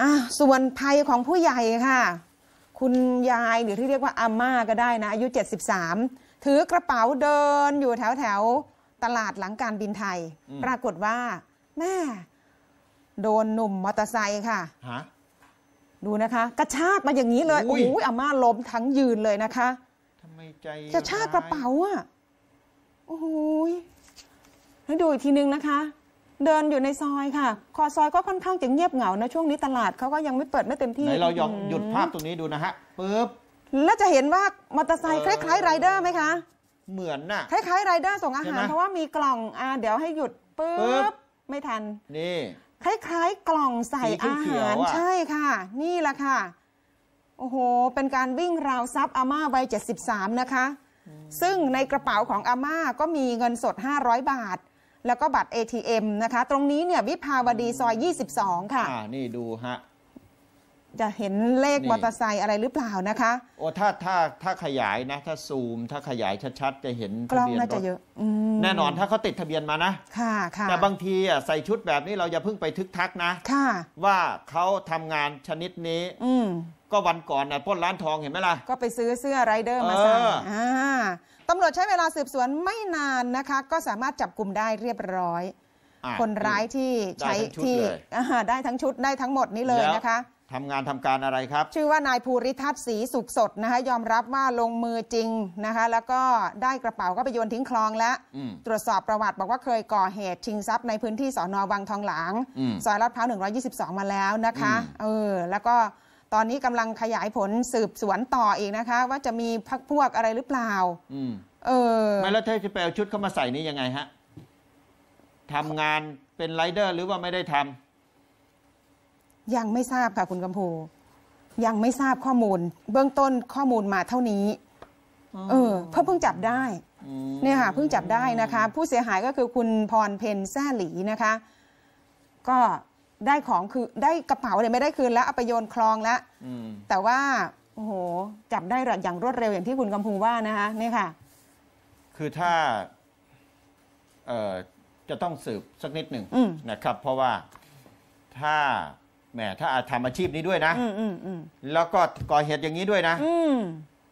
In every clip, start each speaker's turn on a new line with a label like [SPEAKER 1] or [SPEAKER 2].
[SPEAKER 1] อ่ะส่วนภัยของผู้ใหญ่ค่ะ คุณยายหรือที่เรียกว่าอาม่าก็ได้นะ อายุ 73 ถือกระเป๋าเดินอยู่แถวแถวตลาดหลังการบินไทย ปรากฏว่าแม่โดนหนุ่มมอเตอร์ไซค์ค่ะดูนะคะ กระชากมาอย่างนี้เลยโอ้ยอาม่าล้มทั้งยืนเลยนะคะทำไมใจจะชากกระเป๋าอ่ะโอ้ยแล้วดูอีกทีนึงนะคะเดินอยู่ในซอยค่ะ คอซอยก็ค่อนข้างจะเงียบเหงาในะช่วงนี้ตลาดเขาก็ยังไม่เปิดไม่เต็มที่ไหนเรายองหยุดภาพ
[SPEAKER 2] ตรงนี้ดูนะฮะ ปึ๊บ
[SPEAKER 1] แล้วจะเห็นว่ามอเตอร์ไซค์คล้ายๆไรเดอร์ไหมคะ
[SPEAKER 2] เหมือนน่ะ คล
[SPEAKER 1] ้ายๆไรเดอร์ส่งอาหารเพราะว่ามีกล่องอ่าเดี๋ยวให้หยุด ปึ๊บ ไม่ทัน นี่ คล้ายๆกล่องใส่อาหาร ใช่ค่ะ นี่แหละค่ะ โอ้โห เป็นการวิ่งราวทรัพย์อาม่าวัย 73 นะคะ ซึ่งในกระเป๋าของอาม่าก็มีเงินสด 500 บาทแล้วก็บัตร ATM นะคะ ตรงนี้เนี่ยวิภาวดีซอย 22 ค่ะ
[SPEAKER 2] อ่า นี่ดูฮะ
[SPEAKER 1] จะเห็นเลขมอเตอร์ไซค์อะไรหรือเปล่านะคะ
[SPEAKER 2] โอ้ถ้าถ้าถ้าขยายนะ ถ้าซูมถ้าขยายชัดๆ จะเห็นกทะล้องเบียน่ารจะถเยอะแน่นอนถ้าเขาติดทะเบียนมานะ
[SPEAKER 1] ค่ะค่ะแต่บาง
[SPEAKER 2] ทีอ่ะใส่ชุดแบบนี้เราอย่าเพิ่งไปทึกทักนะ ค่ะ ว่าเขาทำงานชนิดนี้ อืมก็วันก่อนนะปพ้นร้านทองเห็นไหมล่ะ
[SPEAKER 1] ก็ไปซื้อเสื้อไรเดอร์มาใส่อ่าตำรวจใช้เวลาสืบสวนไม่นานนะคะ ก็สามารถจับกลุ่มได้เรียบร้อยอคนร้ายที่ใช้ที่ได้ทั้งชุดได้ทั้งหมดนี้เลยนะคะทำง
[SPEAKER 2] านทำการอะไรครับ
[SPEAKER 1] ชื่อว่านายภูริทัศน์ศรีสุขสดนะคะ ยอมรับว่าลงมือจริงนะคะ แล้วก็ได้กระเป๋า ก็ไปโยนทิ้งคลองแล้วตรวจสอบประวัติบอกว่าเคยก่อเหตุชิงทรัพย์ในพื้นที่สอนอวังทองหลางอืซอยลาดพร้าว122 มาแล้วนะคะอเออแล้วก็ตอนนี้กำลังขยายผลสืบสวนต่ออีกนะคะ ว่าจะมีพักพวกอะไรหรือเปล่าอเออไม่
[SPEAKER 2] แล้วเธอจะไปเอาชุดเข้ามาใส่นี้ยังไงฮะทำงานเป็นไรเดอร์หรือว่าไม่ได้ท
[SPEAKER 1] ำ ยังไม่ทราบค่ะคุณกัมพูยังไม่ทราบข้อมูล เบื้องต้นข้อมูลมาเท่านี้เออเพิ่งเพิ่งจับได้เนี่ยค่ะเพิ่งจับได้นะคะ ผู้เสียหายก็คือคุณพรเพนแซ่หลีนะคะ ก็ได้ของคือ ได้กระเป๋าเนี่ยไม่ได้คืนแล้วเอาไปโยนคลองแล้วแต่ว่าโอ้โห จับได้อย่างรวดเร็วอย่างที่คุณกำพูว่านะคะนี่ค่ะ
[SPEAKER 2] คือถ้าจะต้องสืบสักนิดหนึ่งนะครับ เพราะว่าถ้าแหมถ้าอาจทำอาชีพนี้ด้วยนะแล้วก็ก่อเหตุอย่างนี้ด้วยนะ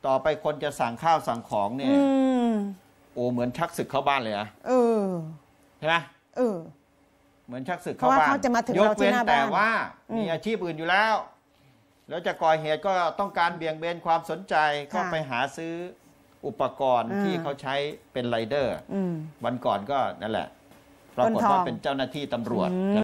[SPEAKER 2] ต่อไปคนจะสั่งข้าวสั่งของเนี่ยโอ้เหมือนชักศึกเข้าบ้านเลยอะใช่ไหมเออเหมือนชักศึกเข้าบ้านเาว่าเขาจะมาถึงเราที่นหน้าบ้านแต่ว่า มีอาชีพอื่นอยู่แล้ว แล้วจะก่อเหตุก็ต้องการเบี่ยงเบนความสนใจก็ไปหาซื้ออุปกรณ์ที่เขาใช้เป็นไรเดอร์วันก่อนก็นั่นแหละปรากฏว่าเป็นเจ้าหน้าที่ตำรวจ